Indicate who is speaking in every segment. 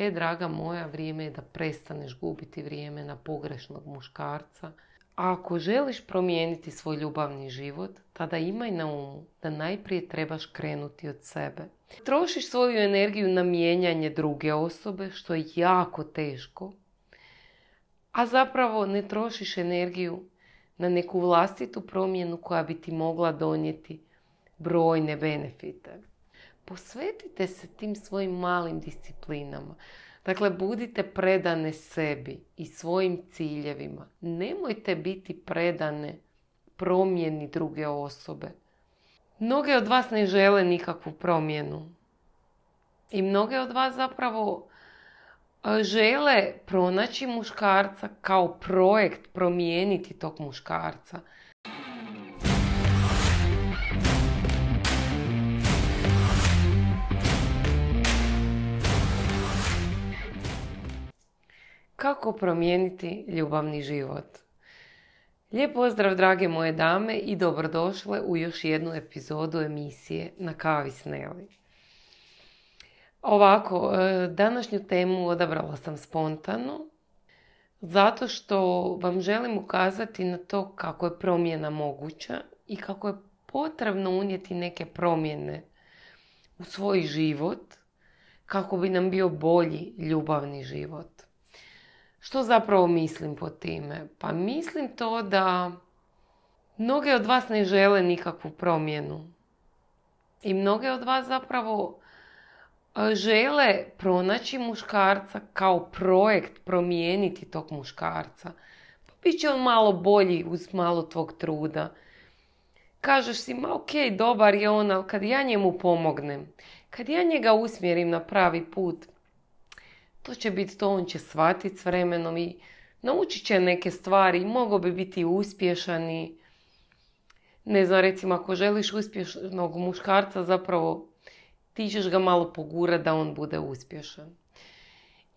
Speaker 1: E, draga moja, vrijeme je da prestaneš gubiti vrijeme na pogrešnog muškarca. A ako želiš promijeniti svoj ljubavni život, tada imaj na umu da najprije trebaš krenuti od sebe. Trošiš svoju energiju na mijenjanje druge osobe, što je jako teško, a zapravo ne trošiš energiju na neku vlastitu promjenu koja bi ti mogla donijeti brojne benefite posvetite se tim svojim malim disciplinama. Dakle, budite predane sebi i svojim ciljevima. Nemojte biti predane promjeni druge osobe. Mnoge od vas ne žele nikakvu promjenu. I mnoge od vas zapravo e, žele pronaći muškarca kao projekt promijeniti tog muškarca. Kako promijeniti ljubavni život? Lijep pozdrav drage moje dame i dobrodošle u još jednu epizodu emisije Na kavi s Ovako, e, današnju temu odabrala sam spontano zato što vam želim ukazati na to kako je promjena moguća i kako je potrebno unijeti neke promjene u svoj život kako bi nam bio bolji ljubavni život. Što zapravo mislim po time? Pa mislim to da mnoge od vas ne žele nikakvu promjenu. I mnoge od vas zapravo e, žele pronaći muškarca kao projekt, promijeniti tog muškarca. Pa bit će on malo bolji uz malo tvog truda. Kažeš si, ma ok, dobar je on, ali kad ja njemu pomognem, kad ja njega usmjerim na pravi put, to će biti to, on će shvatiti s vremenom i naučit će neke stvari. mogao bi biti uspješan i ne znam, recimo ako želiš uspješnog muškarca zapravo ti ćeš ga malo pogurati da on bude uspješan.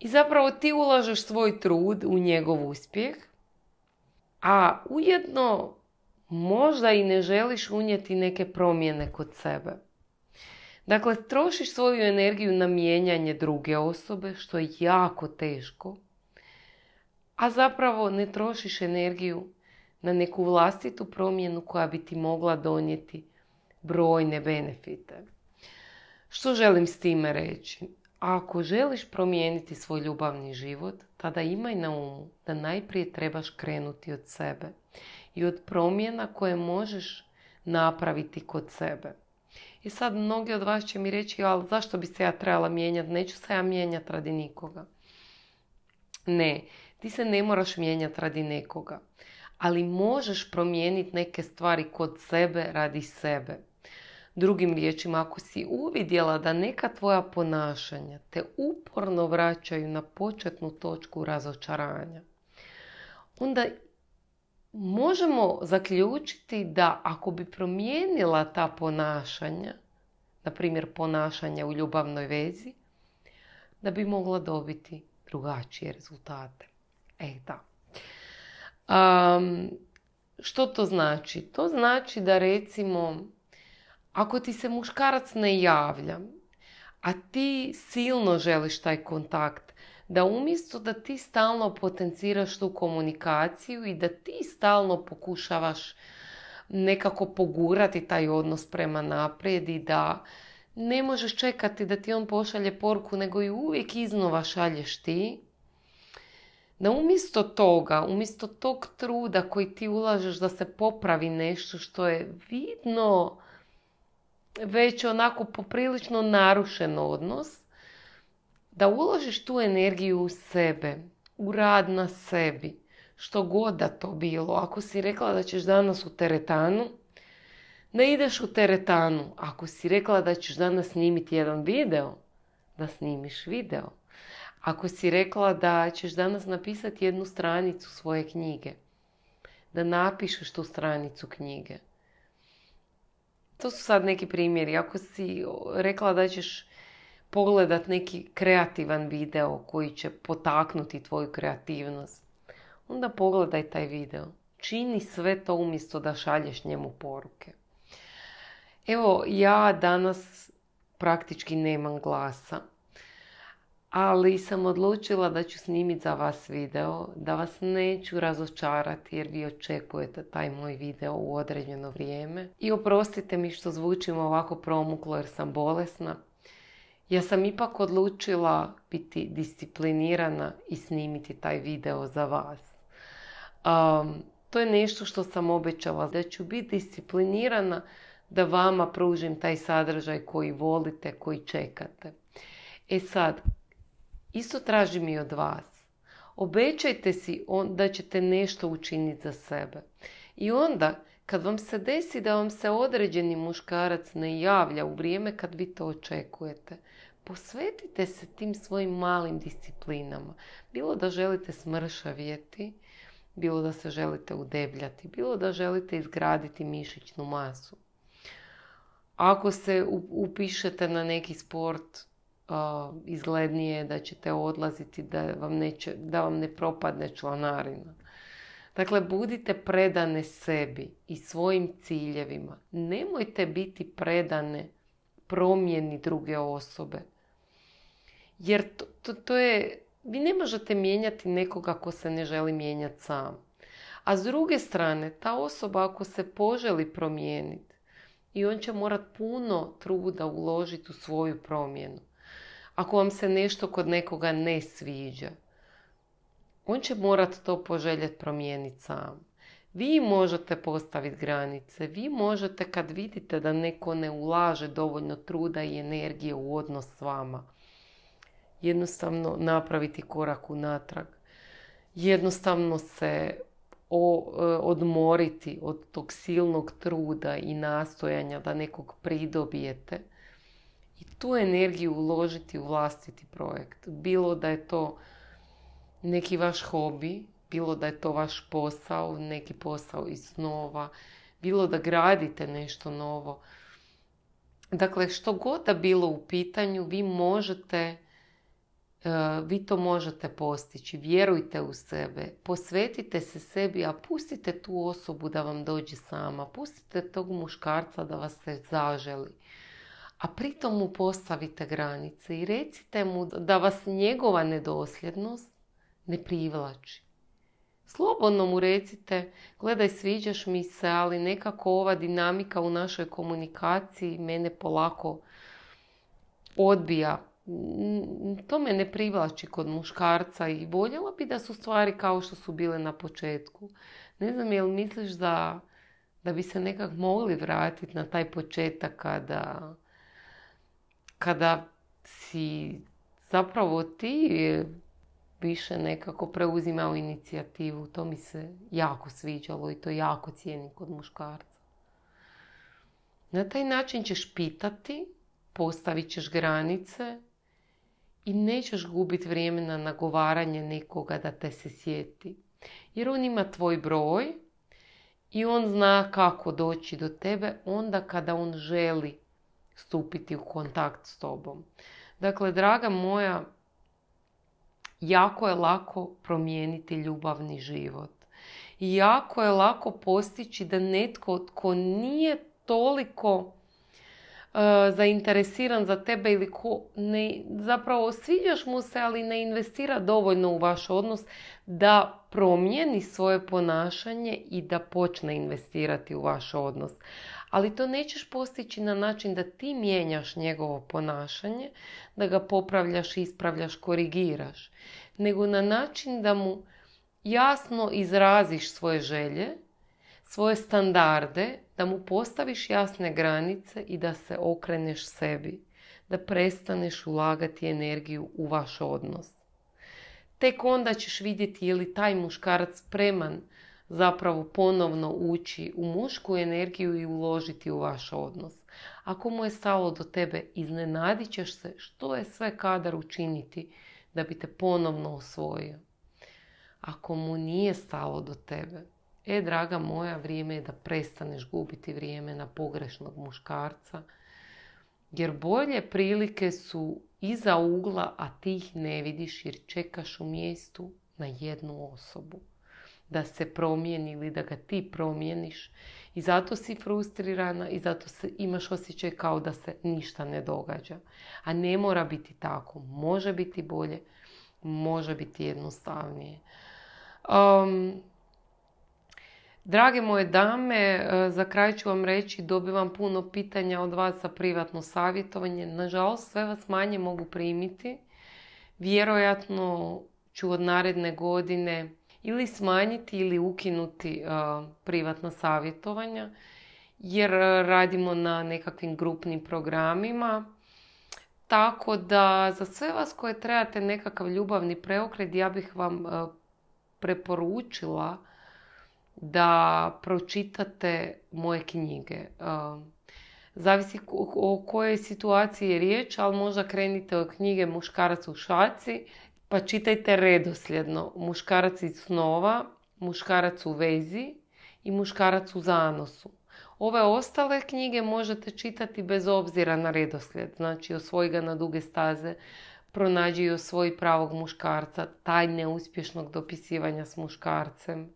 Speaker 1: I zapravo ti ulažeš svoj trud u njegov uspjeh, a ujedno možda i ne želiš unijeti neke promjene kod sebe. Dakle, trošiš svoju energiju na mijenjanje druge osobe, što je jako teško, a zapravo ne trošiš energiju na neku vlastitu promjenu koja bi ti mogla donijeti brojne benefite. Što želim s time reći? Ako želiš promijeniti svoj ljubavni život, tada imaj na umu da najprije trebaš krenuti od sebe i od promjena koje možeš napraviti kod sebe. I sad mnogi od vas će mi reći, ali zašto bi se ja trebala mijenjati? Neću se ja mijenjati radi nikoga. Ne, ti se ne moraš mijenjati radi nekoga. Ali možeš promijeniti neke stvari kod sebe radi sebe. Drugim riječima, ako si uvidjela da neka tvoja ponašanja te uporno vraćaju na početnu točku razočaranja, onda možemo zaključiti da ako bi promijenila ta ponašanja, na primjer ponašanja u ljubavnoj vezi, da bi mogla dobiti drugačije rezultate. E, da. Um, što to znači? To znači da recimo, ako ti se muškarac ne javlja, a ti silno želiš taj kontakt, da umjesto da ti stalno potenciraš tu komunikaciju i da ti stalno pokušavaš nekako pogurati taj odnos prema naprijed i da ne možeš čekati da ti on pošalje poruku, nego i uvijek iznova šalješ ti, da umjesto toga, umjesto tog truda koji ti ulažeš da se popravi nešto što je vidno već onako poprilično narušen odnos, da uložiš tu energiju u sebe, u rad na sebi, što god da to bilo. Ako si rekla da ćeš danas u teretanu, ne ideš u teretanu. Ako si rekla da ćeš danas snimiti jedan video, da snimiš video. Ako si rekla da ćeš danas napisati jednu stranicu svoje knjige, da napišeš tu stranicu knjige. To su sad neki primjeri. Ako si rekla da ćeš pogledat neki kreativan video koji će potaknuti tvoju kreativnost, onda pogledaj taj video. Čini sve to umjesto da šalješ njemu poruke. Evo, ja danas praktički nemam glasa, ali sam odlučila da ću snimiti za vas video, da vas neću razočarati jer vi očekujete taj moj video u određeno vrijeme. I oprostite mi što zvučim ovako promuklo jer sam bolesna, ja sam ipak odlučila biti disciplinirana i snimiti taj video za vas. to je nešto što sam obećala, da ću biti disciplinirana da vama pružim taj sadržaj koji volite, koji čekate. E sad, isto tražim i od vas. Obećajte si da ćete nešto učiniti za sebe. I onda kad vam se desi da vam se određeni muškarac ne javlja u vrijeme kad vi to očekujete, posvetite se tim svojim malim disciplinama. Bilo da želite smršavjeti, bilo da se želite udebljati, bilo da želite izgraditi mišićnu masu. Ako se upišete na neki sport, izglednije da ćete odlaziti, da vam, da vam ne propadne članarina. Dakle, budite predane sebi i svojim ciljevima. Nemojte biti predane promjeni druge osobe. Jer to, to, to je, vi ne možete mijenjati nekoga ko se ne želi mijenjati sam. A s druge strane, ta osoba ako se poželi promijeniti i on će morat puno truda uložiti u svoju promjenu. Ako vam se nešto kod nekoga ne sviđa, on će morat to poželjet promijeniti sam. Vi možete postaviti granice, vi možete kad vidite da neko ne ulaže dovoljno truda i energije u odnos s vama, jednostavno napraviti korak unatrag, jednostavno se e, odmoriti od tog silnog truda i nastojanja da nekog pridobijete i tu energiju uložiti u vlastiti projekt. Bilo da je to neki vaš hobi, bilo da je to vaš posao, neki posao iz nova bilo da gradite nešto novo. Dakle, što god da bilo u pitanju, vi možete e, vi to možete postići. Vjerujte u sebe, posvetite se sebi, a pustite tu osobu da vam dođe sama. Pustite tog muškarca da vas se zaželi. A pritom mu postavite granice i recite mu da vas njegova nedosljednost ne privlači. Slobodno mu recite, gledaj sviđaš mi se, ali nekako ova dinamika u našoj komunikaciji mene polako odbija. To me ne privlači kod muškarca i voljela bi da su stvari kao što su bile na početku. Ne znam, jel misliš da, da bi se nekak mogli vratiti na taj početak kada, kada si zapravo ti više nekako preuzimao inicijativu. To mi se jako sviđalo i to jako cijeni kod muškarca. Na taj način ćeš pitati, postavit ćeš granice i nećeš gubiti vrijeme na nagovaranje nekoga da te se sjeti. Jer on ima tvoj broj i on zna kako doći do tebe onda kada on želi stupiti u kontakt s tobom. Dakle, draga moja, jako je lako promijeniti ljubavni život. Jako je lako postići da netko tko nije toliko e, zainteresiran za tebe ili ko ne, zapravo sviđaš mu se, ali ne investira dovoljno u vaš odnos da promijeni svoje ponašanje i da počne investirati u vaš odnos ali to nećeš postići na način da ti mijenjaš njegovo ponašanje, da ga popravljaš, ispravljaš, korigiraš, nego na način da mu jasno izraziš svoje želje, svoje standarde, da mu postaviš jasne granice i da se okreneš sebi, da prestaneš ulagati energiju u vaš odnos. Tek onda ćeš vidjeti je li taj muškarac spreman zapravo ponovno ući u mušku energiju i uložiti u vaš odnos. Ako mu je stalo do tebe, iznenadit ćeš se što je sve kadar učiniti da bi te ponovno osvojio. Ako mu nije stalo do tebe, e draga moja, vrijeme je da prestaneš gubiti vrijeme na pogrešnog muškarca, jer bolje prilike su iza ugla, a ti ih ne vidiš jer čekaš u mjestu na jednu osobu da se promijeni ili da ga ti promijeniš. I zato si frustrirana i zato se imaš osjećaj kao da se ništa ne događa. A ne mora biti tako. Može biti bolje, može biti jednostavnije. Um, Drage moje dame, e, za kraj ću vam reći, dobivam puno pitanja od vas za privatno savjetovanje. Nažalost, sve vas manje mogu primiti. Vjerojatno ću od naredne godine ili smanjiti ili ukinuti uh, privatna savjetovanja jer uh, radimo na nekakvim grupnim programima. Tako da za sve vas koje trebate nekakav ljubavni preokret, ja bih vam uh, preporučila da pročitate moje knjige. Zavisi o kojoj situaciji je riječ, ali možda krenite od knjige Muškarac u šaci pa čitajte redosljedno muškarac iz snova, muškarac u vezi i muškarac u zanosu. Ove ostale knjige možete čitati bez obzira na redosljed. znači osvoji ga na duge staze, pronađi svoj svoj pravog muškarca, tajne uspješnog dopisivanja s muškarcem.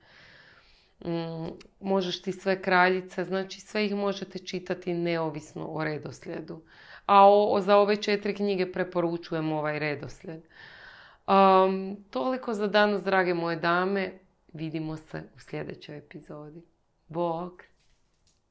Speaker 1: Mm, možeš ti sve kraljice, znači sve ih možete čitati neovisno o redosljedu. A o, za ove četiri knjige preporučujem ovaj redoslijed toliko za danas, drage moje dame. Vidimo se u sljedećoj epizodi. Bog!